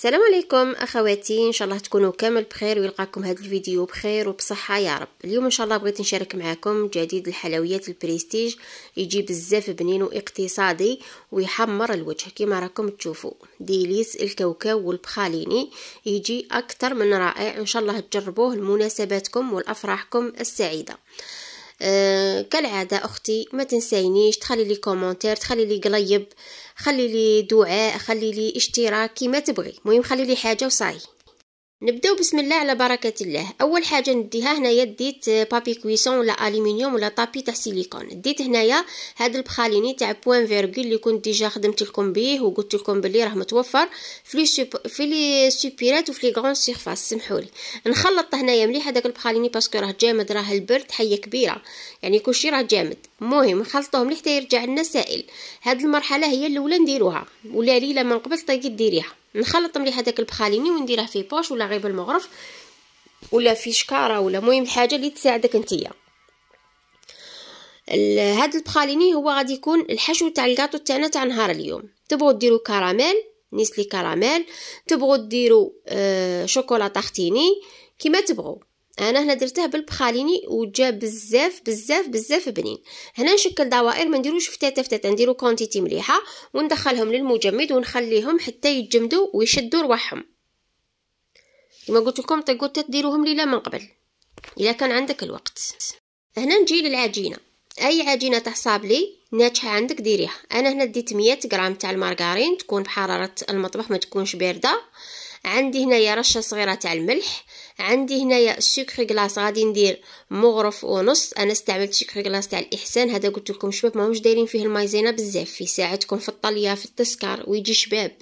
السلام عليكم اخواتي ان شاء الله تكونوا كامل بخير ويلقاكم هذا الفيديو بخير وبصحه يا رب اليوم ان شاء الله بغيت نشارك معكم جديد الحلويات البريستيج يجي بزاف بنين واقتصادي ويحمر الوجه كما راكم تشوفوا ديليس الكاوكاو والبخاليني يجي اكثر من رائع ان شاء الله تجربوه لمناسباتكم والافراحكم السعيده أه، كالعاده اختي ما تنسينيش تخلي لي كومونتير تخلي لي قليب خلي لي دعاء خلي لي اشتراك كيما تبغي مهم خلي لي حاجه وصاي نبداو بسم الله على بركه الله اول حاجه نديها هنايا ديت بابي كويسون ولا الومنيوم ولا طابي تاع سيليكون ديت هنايا هاد البخاليني تاع بوين فيرغول اللي كنت ديجا خدمت لكم بيه وقلت لكم بلي راه متوفر في لي سوب... في لي سوبيرات وفي لي غران سيرفاس سمحوا لي نخلط هنايا مليح هذاك البخاليني باسكو راه جامد راه البرد حيه كبيره يعني كلشي راه جامد المهم نخلطوه مليح حتى يرجع لنا سائل هاد المرحله هي الاولى نديروها ولا ليله من قبل طيب ديريها نخلط مليح هذاك البخاليني ونديره في بوش ولا غير بالمغرف ولا في شكاره ولا مهم حاجه اللي تساعدك انتيا هذا البخاليني هو غادي يكون الحشو تاع الكاطو تاعنا تاع نهار اليوم تبغوا ديروا كراميل نيسلي كراميل تبغوا ديروا آه شوكولا ختيني كيما تبغوا انا هنا درتها بالبخاليني وجا بزاف بزاف بزاف بنين هنا نشكل دوائر ما نديروش فتاته فتاته نديرو كونتيتي مليحه وندخلهم للمجمد ونخليهم حتى يتجمدوا ويشدوا رواحهم كما قلت لكم طيقوا تديروهم ليله من قبل الا كان عندك الوقت هنا نجي للعجينه اي عجينه تحصاب لي ناجحه عندك ديريها انا هنا ديت 100 غرام تاع المارغرين تكون بحراره المطبخ ما تكونش بارده عندي هنايا رشه صغيره تاع الملح عندي هنايا سكر كلاص غادي ندير مغرف ونص انا استعملت سكر كلاص تاع الاحسان هذا قلت لكم شباب ماهوش دايرين فيه المايزينا بزاف في ساعتكم في الطليه في التسكر ويجي شباب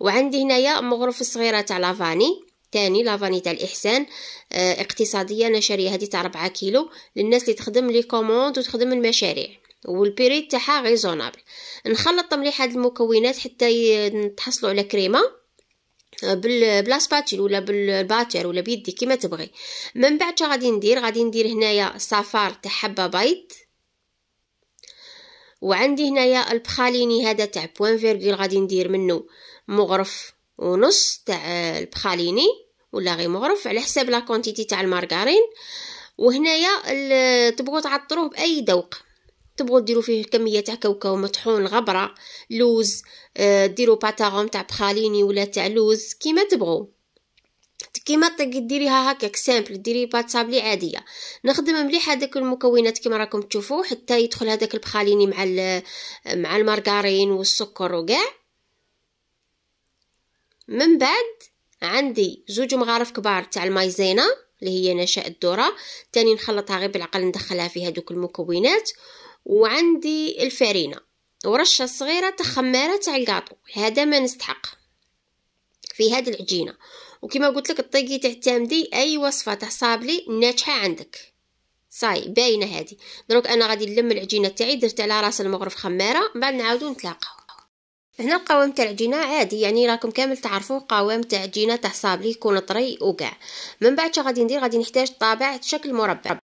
وعندي هنايا مغرف صغيره تاع لافاني تاني لافاني تاع الاحسان اه اقتصاديه انا شاريه هذه تاع 4 كيلو للناس اللي تخدم لي كوموند وتخدم المشاريع والبيريد تاعها ريزونابل نخلط مليح هاد المكونات حتى تحصلوا على كريمه آه، بالبلاسباتيل ولا بالباتير ولا بيدي كيما تبغي من بعد غادي ندير غادي ندير هنايا صفار تاع حبه بيض وعندي هنايا البخاليني هذا تاع بوين فيرغول غادي ندير منه مغرف ونص تاع آه، البخاليني ولا غير مغرف على حساب لا كونتيتي تاع المارغرين وهنايا تبغوا تعطروه باي ذوق تبغوا ديروا فيه كميه تاع كاوكاو مطحون غبره لوز آه، ديروا باتاغون تاع بخاليني ولا تاع لوز كيما تبغوا كيما ديريها هكاك سامبل ديري بات صابلي عاديه نخدم مليح هذوك المكونات كيما راكم تشوفوا حتى يدخل هذاك البخاليني مع مع المارغارين والسكر وكاع من بعد عندي زوج مغارف كبار تاع المايزينا اللي هي نشاء الذره تاني نخلطها غير بالعقل ندخلها في هذوك المكونات وعندي الفارينة ورشة صغيرة تخمارة تاع الكاطو هذا ما نستحق في هاد العجينة وكما قلت لك طيقي تعتمدي اي وصفة تاع صابلي ناجحة عندك صاي باينه هادي دروك انا غادي نلم العجينه تاعي درت على راس المغرف خماره من بعد نعاودو نتلاقاو هنا القوام تاع العجينه عادي يعني راكم كامل تعرفوا قوام تاع عجينه تاع صابلي يكون طري وكاع من بعد شنو غادي ندير غادي نحتاج طابع شكل مربع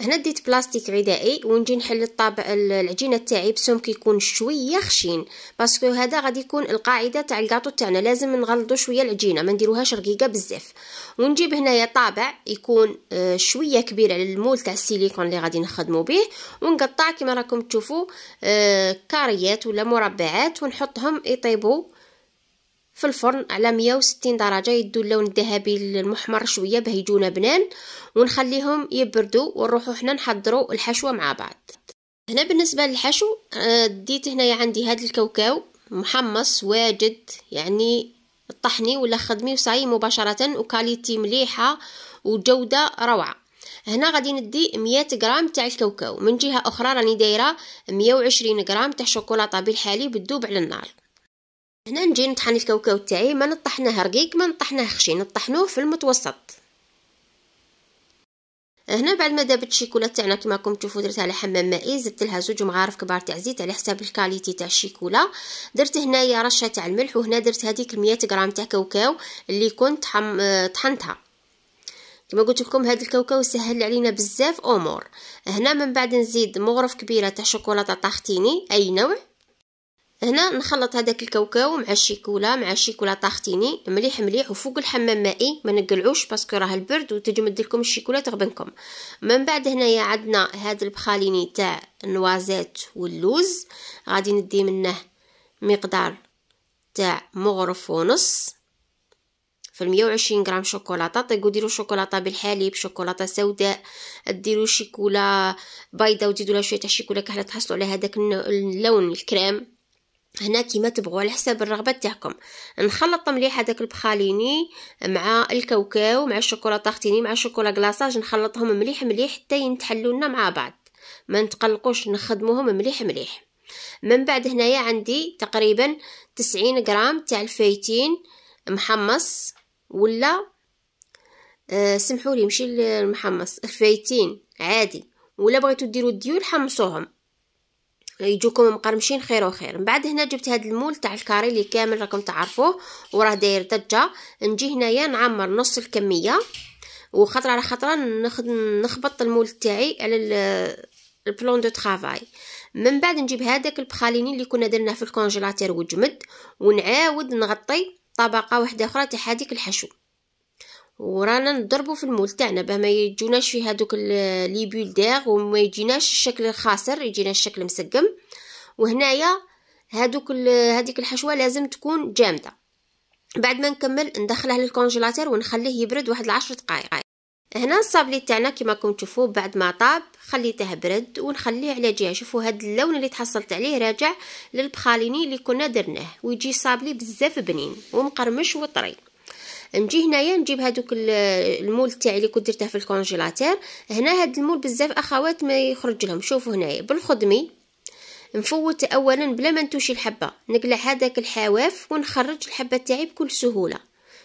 هنا ديت بلاستيك غذائي ونجي نحل الطابع العجينه تاعي بسمك يكون شويه خشين باسكو هذا غادي يكون القاعده تاع الكاطو تاعنا لازم نغلطو شويه العجينه ما نديروهاش رقيقه بزاف ونجيب هنايا طابع يكون آه، شويه كبير على المول تاع السيليكون اللي غادي نخدمو به ونقطع كما راكم تشوفوا آه، كاريات ولا مربعات ونحطهم يطيبوا في الفرن على 160 درجه يدو اللون الذهبي المحمر شويه باه يجونا بنان ونخليهم يبردوا ونروحوا حنا نحضروا الحشوه مع بعض هنا بالنسبه للحشو آه، ديت هنايا عندي هاد الكاوكاو محمص واجد يعني طحني ولا خدمي وصاي مباشره وكاليتي مليحه وجوده روعه هنا غادي ندي 100 غرام تاع الكاوكاو من جهه اخرى راني دايره 120 غرام تاع شوكولاطه بالحليب تذوب على النار هنا نجي نطحن الكاوكاو تاعي ما نطحناه رقيق ما نطحناه خشين نطحنوه في المتوسط هنا بعد ما دابت الشيكولا تاعنا كما راكم تشوفوا درت على حمام مائي زدت لها زوج مغارف كبار تاع زيت على حساب الكاليتي تاع الشيكولا درت هنايا رشه تاع الملح وهنا درت هذيك 100 غرام تاع كاوكاو اللي كنت حم... آه، طحنتها كما قلت لكم هذا الكاوكاو سهل علينا بزاف امور هنا من بعد نزيد مغرف كبيره تاع شوكولاته طاختيني اي نوع هنا نخلط هذاك الكاوكاو مع الشيكولا مع الشيكولا طاختيني مليح مليح وفوق الحمام مائي ما نقلعوش باسكو راه البرد وتجمد لكم الشيكولا تغبنكم من بعد هنايا عندنا هذا البخاليني تاع النوازات واللوز غادي ندي منه مقدار تاع مغرف ونص في 120 غرام شوكولاته طيقو ديروا شوكولاته بالحليب شوكولاته سوداء ديروا شيكولا بيضه وتزيدوا لها شويه تاع الشيكولا كحله تحصلوا على هذاك اللون الكريم هنا كيما تبغوا على حساب الرغبه تاعكم نخلط مليح هذاك البخاليني مع الكاوكاو مع الشوكولا تاختيني مع الشوكولا كلاصاج نخلطهم مليح مليح حتى ينتحلوا لنا مع بعض ما نتقلقوش نخدموهم مليح مليح من بعد هنايا عندي تقريبا 90 غرام تاع الفايتين محمص ولا أه سمحوا لي ماشي المحمص الفايتين عادي ولا بغيتو ديروا الديول حمصوهم يجوكم مقرمشين خير وخير من بعد هنا جبت هذا المول تاع الكاري اللي كامل راكم تعرفوه وراه داير ضجه نجي هنايا نعمر نص الكميه وخطره على خطره نخبط المول تاعي على البلون دو ترافاي من بعد نجيب هذاك البخاليني اللي كنا درناه في الكونجيلاتير وجمد ونعاود نغطي طبقه واحده اخرى تاع هذيك الحشو ورانا نضربو في المول تاعنا باه ما يجوناش في هذوك لي بولدير وما يجيناش الشكل الخاسر يجينا الشكل مسقم وهنايا هذوك هذيك الحشوه لازم تكون جامده بعد ما نكمل ندخله للكونجيلاتير ونخليه يبرد واحد العشر دقائق هنا الصابلي تاعنا كما راكم تشوفوا بعد ما طاب خليته برد ونخليه على جهه شوفوا هاد اللون اللي تحصلت عليه راجع للبخاليني اللي كنا درناه ويجي صابلي بزاف بنين ومقرمش وطري نجي هنايا نجيب هذوك المول تاعي اللي كنت درته في الكونجيلاتير هنا هاد المول بزاف اخوات ما يخرج لهم شوفوا هنايا بالخدمي نفوت اولا بلا ما نتوشي الحبه نقلع هذاك الحواف ونخرج الحبه تاعي بكل سهوله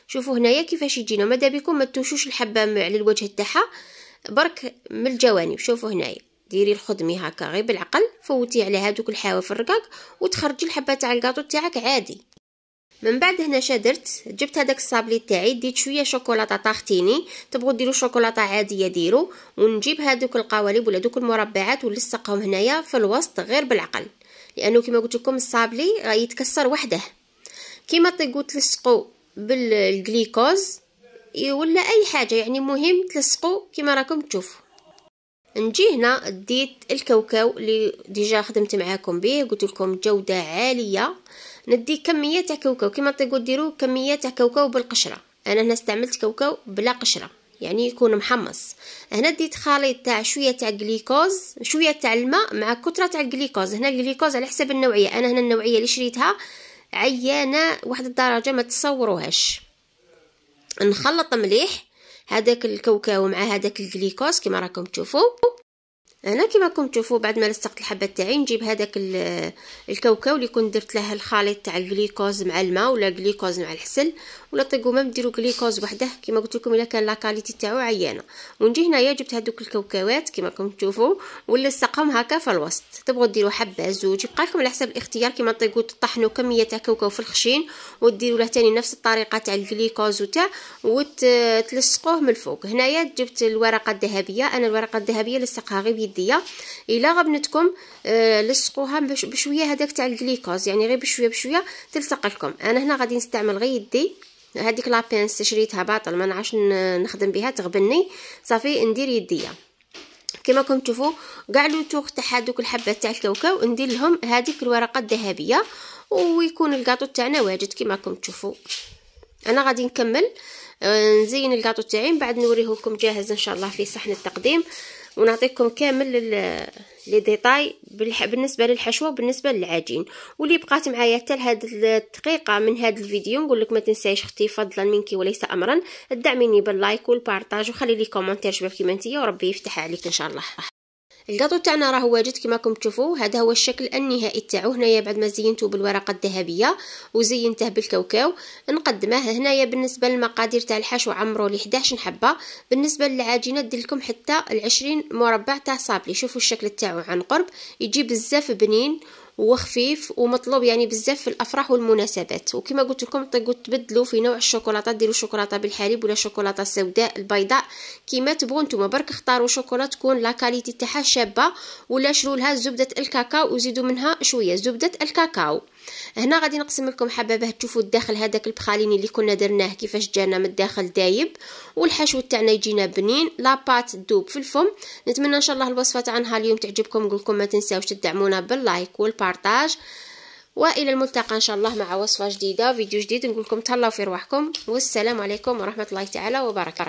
شوفوا هنايا كيفاش يجينا ماذا بكم ما تتوشوش الحبه على الوجه تاعها برك من الجوانب شوفوا هنايا ديري الخدمي هكا غير بالعقل فوتي على هذوك الحواف الرقاق وتخرجي الحبه تاع الكاطو تاعك عادي من بعد هنا شدرت جبت هذاك الصابلي تاعي ديت شويه شوكولاته طاختيني تبغوا ديروا شوكولاته عاديه ديروا ونجيب هذوك القوالب ولا دوك المربعات ونلصقهم هنايا في الوسط غير بالعقل لانه كما قلت لكم الصابلي غيتكسر وحده كما تقول تلصقوا بالجليكوز ولا اي حاجه يعني مهم تلصقوا كما راكم تشوفوا نجي هنا ديت الكاوكاو اللي ديجا خدمت معاكم به قلت لكم جوده عاليه ندي كميه تاع كاوكاو كيما تقول ديروا كميه تاع كاوكاو بالقشره انا هنا استعملت كاوكاو بلا قشره يعني يكون محمص هنا ديت خليط تاع شويه تاع جليكوز شويه تاع الماء مع كتره تاع الجليكوز هنا الجليكوز على حسب النوعيه انا هنا النوعيه اللي شريتها عيانه واحد الدرجه ما تصوروهاش نخلط مليح هذاك الكاوكاو مع هذاك الجليكوز كما راكم تشوفوا هنا كما راكم تشوفوا بعد ما لصقت الحبه تاعي نجيب هذاك الكاوكاو اللي كنت درت له الخليط تاع الجليكوز مع الماء ولا جليكوز مع الحسل ولا طيقومه نديروا جليكوز وحده كما قلت لكم الا كان لاكاليتي تاعو عيانه ونجي هنايا جبت هذوك الكاوكاوات كما راكم تشوفوا ولصقهم هكا في الوسط تبغوا ديروا حبه زوج يبقى لكم على حسب الاختيار كما طيقوا تطحنوا كميه تاع كاوكاو في الخشين وديروا له ثاني نفس الطريقه تاع الجليكوز وتاع وتلصقوه من الفوق هنايا جبت الورقه الذهبيه انا الورقه الذهبيه لصقها غير اليديه الا غبنتكم آه لصقوها بشويه هذاك تاع الجليكوز يعني غير بشويه بشويه تلصق لكم انا هنا غادي نستعمل غير يدي هذيك لابينس شريتها باطل ما نعرفش نخدم بها تغبني صافي ندير يديه كما راكم تشوفوا كاع لو توغ تاع هذوك الحبات تاع الكاوكاو ندير لهم هذيك الورقه الذهبيه ويكون الكاطو تاعنا واجد كما راكم تشوفوا انا غادي نكمل آه، نزين الكاطو تاعي من بعد نوريه لكم جاهز ان شاء الله في صحن التقديم ونعطيكم كامل لي ديتاي بالنسبه للحشوه وبالنسبه للعجين واللي بقات معايا حتى لهاد الدقيقه من هذا الفيديو نقول لك ما تنسايش اختي فضلا منك وليس امرا دعميني باللايك والبارطاج وخلي لي كومونتير شباب كيما نتيا وربي يفتح عليك ان شاء الله القاطو تاعنا راه واجد كما راكم تشوفوا هذا هو الشكل النهائي تاعو هنايا بعد ما زينته بالورقه الذهبيه وزينته بالكاوكاو نقدمه هنايا بالنسبه للمقادير تاع الحشو عمرو لي 11 حبه بالنسبه للعجينه دير لكم حتى ال 20 مربع تاع صابلي شوفوا الشكل تاعو عن قرب يجي بزاف بنين وخفيف ومطلوب يعني بزاف في الافراح والمناسبات وكما قلت لكم طيب تقدروا تبدلوا في نوع الشوكولاته ديروا شوكولاته بالحليب ولا شوكولاته سوداء البيضاء كيما تبغوا نتوما برك اختاروا شوكولاته تكون لا كاليتي تاعها شابه ولا شرو لها زبده الكاكاو وزيدوا منها شويه زبده الكاكاو هنا غادي نقسم لكم حبابه تشوفوا الداخل هذاك البخاليني اللي كنا درناه كيفاش جانا من الداخل دايب والحشو تاعنا يجينا بنين لاباط دوب في الفم نتمنى ان شاء الله الوصفه تاع نهار اليوم تعجبكم نقول لكم ما تنساوش تدعمونا باللايك والبارطاج والى الملتقى ان شاء الله مع وصفه جديده فيديو جديد نقول لكم تهلاو في رواحكم والسلام عليكم ورحمه الله تعالى وبركاته